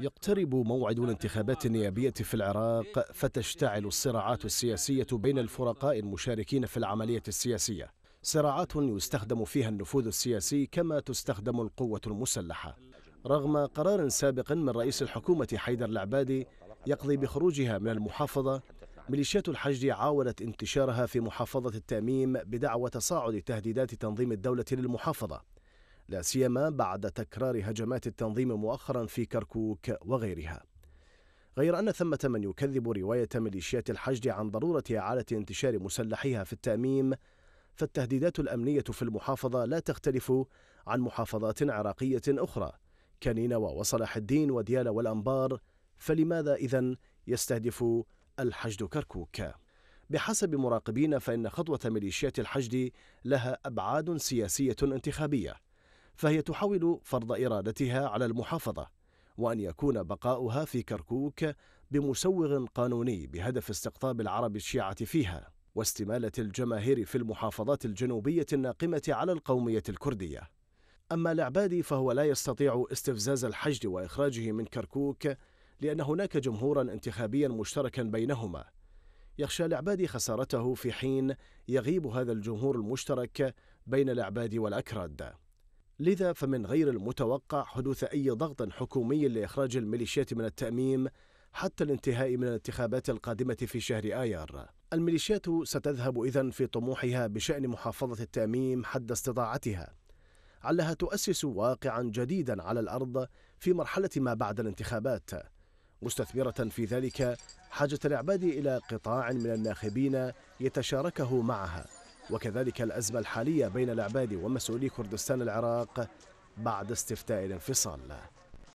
يقترب موعد الانتخابات النيابية في العراق فتشتعل الصراعات السياسية بين الفرقاء المشاركين في العملية السياسية صراعات يستخدم فيها النفوذ السياسي كما تستخدم القوة المسلحة رغم قرار سابق من رئيس الحكومة حيدر العبادي يقضي بخروجها من المحافظة ميليشيات الحشد عاولت انتشارها في محافظة التأميم بدعوى تصاعد تهديدات تنظيم الدولة للمحافظة لا سيما بعد تكرار هجمات التنظيم مؤخرا في كركوك وغيرها غير أن ثمة من يكذب رواية ميليشيات الحشد عن ضرورة إعادة انتشار مسلحيها في التأميم فالتهديدات الأمنية في المحافظة لا تختلف عن محافظات عراقية أخرى كنينوى وصلاح الدين وديالى والأنبار فلماذا إذا يستهدف الحشد كركوك؟ بحسب مراقبين فإن خطوة ميليشيات الحشد لها أبعاد سياسية انتخابية فهي تحاول فرض إرادتها على المحافظة وأن يكون بقاؤها في كركوك بمسوغ قانوني بهدف استقطاب العرب الشيعة فيها واستمالة الجماهير في المحافظات الجنوبية الناقمة على القومية الكردية أما العبادي فهو لا يستطيع استفزاز الحشد وإخراجه من كركوك لأن هناك جمهورا انتخابيا مشتركا بينهما يخشى العبادي خسارته في حين يغيب هذا الجمهور المشترك بين العبادي والأكراد لذا فمن غير المتوقع حدوث أي ضغط حكومي لإخراج الميليشيات من التأميم حتى الانتهاء من الانتخابات القادمة في شهر آيار. الميليشيات ستذهب إذا في طموحها بشأن محافظة التأميم حد استطاعتها. علها تؤسس واقعا جديدا على الأرض في مرحلة ما بعد الانتخابات. مستثمرة في ذلك حاجة العباد إلى قطاع من الناخبين يتشاركه معها. وكذلك الأزمة الحالية بين العباد ومسؤولي كردستان العراق بعد استفتاء الانفصال